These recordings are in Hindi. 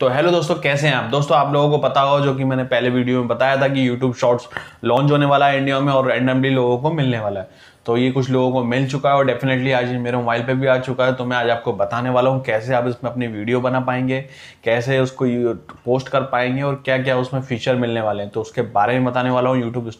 तो हेलो दोस्तों कैसे हैं आप दोस्तों आप लोगों को पता होगा जो कि मैंने पहले वीडियो में बताया था कि यूट्यूब शॉर्ट्स लॉन्च होने वाला है इंडिया में और रैंडमली लोगों को मिलने वाला है तो ये कुछ लोगों को मिल चुका है और डेफिनेटली आज मेरे मोबाइल पे भी आ चुका है तो मैं आज आपको बताने वाला हूँ कैसे आप इसमें अपनी वीडियो बना पाएंगे कैसे उसको पोस्ट कर पाएंगे और क्या क्या उसमें फीचर मिलने वाले हैं तो उसके बारे में बताने वाला हूँ यूट्यूब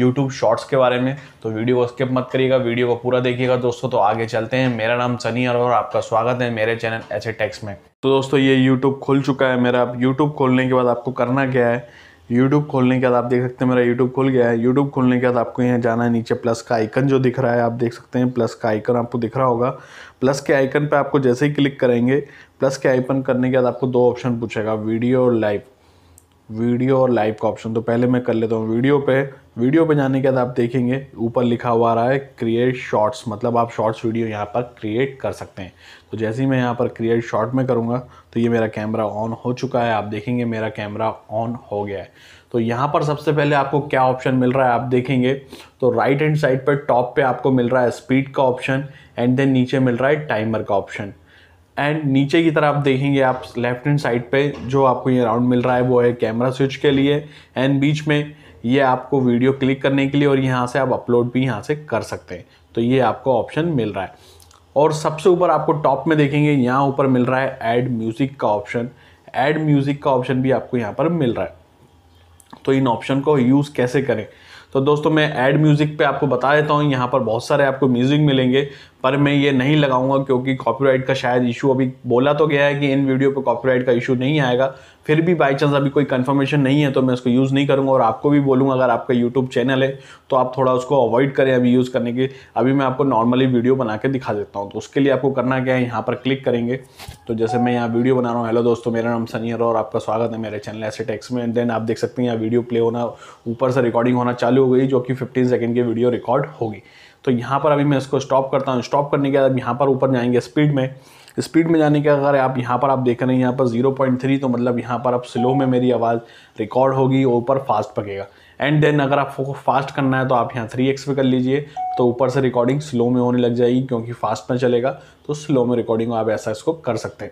यूट्यूब शॉर्ट्स के बारे में तो वीडियो को स्किप मत करिएगा वीडियो को पूरा देखिएगा दोस्तों तो आगे चलते हैं मेरा नाम सनी और आपका स्वागत है मेरे चैनल एच टेक्स में तो दोस्तों ये यूट्यूब खुल चुका है मेरा अब यूट्यूब खोलने के बाद आपको करना क्या है यूट्यूब खोलने के बाद आप देख सकते हैं मेरा यूट्यूब खुल गया है यूट्यूब खोलने के बाद आपको यहाँ जाना है नीचे प्लस का आइकन जो दिख रहा है आप देख सकते हैं प्लस का आइकन आपको दिख रहा होगा प्लस के आइकन पर आपको जैसे ही क्लिक करेंगे प्लस के आइकन करने के बाद आपको दो ऑप्शन पूछेगा वीडियो और लाइव वीडियो और लाइव का ऑप्शन तो पहले मैं कर लेता हूँ वीडियो पर वीडियो पे जाने के बाद आप देखेंगे ऊपर लिखा हुआ आ रहा है क्रिएट शॉर्ट्स मतलब आप शॉर्ट्स वीडियो यहाँ पर क्रिएट कर सकते हैं तो जैसे ही मैं यहाँ पर क्रिएट शॉर्ट में करूँगा तो ये मेरा कैमरा ऑन हो चुका है आप देखेंगे मेरा कैमरा ऑन हो गया है तो यहाँ पर सबसे पहले आपको क्या ऑप्शन मिल रहा है आप देखेंगे तो राइट हैंड साइड पर टॉप पर आपको मिल रहा है स्पीड का ऑप्शन एंड देन नीचे मिल रहा है टाइमर का ऑप्शन एंड नीचे की तरफ देखेंगे आप लेफ्ट हैंड साइड पे जो आपको ये राउंड मिल रहा है वो है कैमरा स्विच के लिए एंड बीच में ये आपको वीडियो क्लिक करने के लिए और यहाँ से आप अपलोड भी यहाँ से कर सकते हैं तो ये आपको ऑप्शन मिल रहा है और सबसे ऊपर आपको टॉप में देखेंगे यहाँ ऊपर मिल रहा है ऐड म्यूज़िक का ऑप्शन ऐड म्यूज़िक का ऑप्शन भी आपको यहाँ पर मिल रहा है तो इन ऑप्शन को यूज़ कैसे करें तो दोस्तों मैं ऐड म्यूज़िक पे आपको बता देता हूँ यहाँ पर बहुत सारे आपको म्यूज़िक मिलेंगे पर मैं ये नहीं लगाऊंगा क्योंकि कॉपीराइट का शायद इशू अभी बोला तो गया है कि इन वीडियो पे कॉपीराइट का इशू नहीं आएगा फिर भी बाई चांस अभी कोई कंफर्मेशन नहीं है तो मैं उसको यूज़ नहीं करूँगा और आपको भी बोलूँगा अगर आपका यूट्यूब चैनल है तो आप थोड़ा उसको अवॉइड करें अभी यूज़ करने की अभी मैं आपको नॉर्मली वीडियो बना के दिखा देता हूँ तो उसके लिए आपको करना क्या है यहाँ पर क्लिक करेंगे तो जैसे मैं यहाँ वीडियो बना रहा हूँ हेलो दोस्तों मेरा नाम सनी और आपका स्वागत है मेरे चैनल ऐसे टैक्स में देन आप देख सकते हैं यहाँ वीडियो प्ले होना ऊपर से रिकॉर्डिंग होना चालू हो गई जो कि फिफ्टीन सेकेंड की वीडियो रिकॉर्ड होगी तो यहाँ पर अभी मैं इसको स्टॉप करता हूँ स्टॉप करने के बाद अब यहाँ पर ऊपर जाएंगे स्पीड में स्पीड में जाने के अगर आप यहाँ पर आप देख रहे हैं यहाँ पर 0.3 तो मतलब यहाँ पर अब स्लो में मेरी आवाज़ रिकॉर्ड होगी ऊपर फास्ट पकेगा एंड देन अगर आपको फास्ट करना है तो आप यहाँ थ्री एक्स पे कर लीजिए तो ऊपर से रिकॉर्डिंग स्लो में होने लग जाएगी क्योंकि फास्ट में चलेगा तो स्लो में रिकॉर्डिंग आप ऐसा इसको कर सकते हैं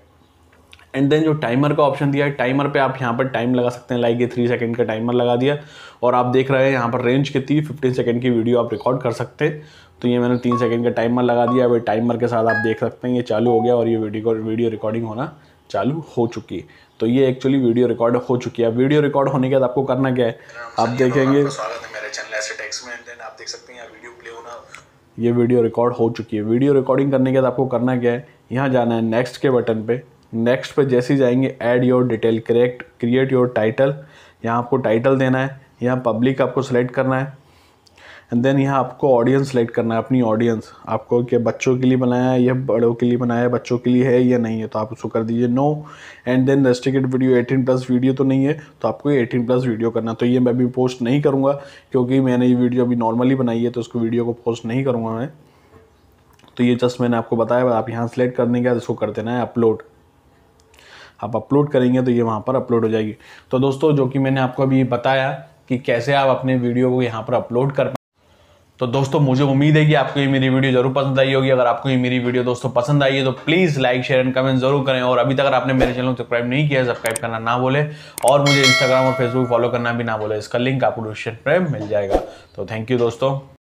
एंड देन जो टाइमर का ऑप्शन दिया है टाइमर पे आप यहाँ पर टाइम लगा सकते हैं लाइक ये थ्री सेकंड का टाइमर लगा दिया और आप देख रहे हैं यहाँ पर रेंज कितनी फिफ्टीन सेकंड की वीडियो आप रिकॉर्ड कर सकते हैं तो ये मैंने तीन सेकंड का टाइमर लगा दिया अब टाइमर के साथ आप देख सकते हैं ये चालू हो गया और ये वीडियो वीडियो रिकॉर्डिंग होना चालू हो चुकी है तो ये एक्चुअली वीडियो रिकॉर्ड हो चुकी है वीडियो रिकॉर्ड होने के बाद आपको करना क्या है आप देखेंगे ये वीडियो रिकॉर्ड हो चुकी है वीडियो रिकॉर्डिंग करने के बाद आपको करना क्या है यहाँ जाना है नेक्स्ट के बटन पे नेक्स्ट पर जैसे ही जाएंगे add your detail correct create your title यहाँ आपको टाइटल देना है यहाँ पब्लिक आपको सेलेक्ट करना है एंड देन यहाँ आपको ऑडियंस सेलेक्ट करना है अपनी ऑडियंस आपको कि बच्चों के लिए बनाया है या बड़ों के लिए बनाया है बच्चों के लिए है या नहीं है तो आप उसको कर दीजिए no and then restrict video 18 plus video तो नहीं है तो आपको 18 प्लस वीडियो करना तो ये मैं भी पोस्ट नहीं करूँगा क्योंकि मैंने ये वीडियो अभी नॉर्मली बनाई है तो उसको वीडियो को पोस्ट नहीं करूँगा मैं तो ये जस्ट मैंने आपको बताया आप यहाँ सेलेक्ट करने के बाद उसको कर देना है अपलोड आप अपलोड करेंगे तो ये वहाँ पर अपलोड हो जाएगी तो दोस्तों जो कि मैंने आपको अभी बताया कि कैसे आप अपने वीडियो को यहाँ पर अपलोड कर तो दोस्तों मुझे उम्मीद है कि आपको ये मेरी वीडियो जरूर पसंद आई होगी अगर आपको ये मेरी वीडियो दोस्तों पसंद आई है तो please like share and comment जरूर करें और अभी तक अगर आपने मेरे चैनल को सब्सक्राइब नहीं किया सब्सक्राइब करना ना बोले और मुझे इंस्टाग्राम और फेसबुक फॉलो करना भी ना बोले इसका लिंक आपको डिस्क्रिप्शन पर मिल जाएगा तो थैंक यू दोस्तों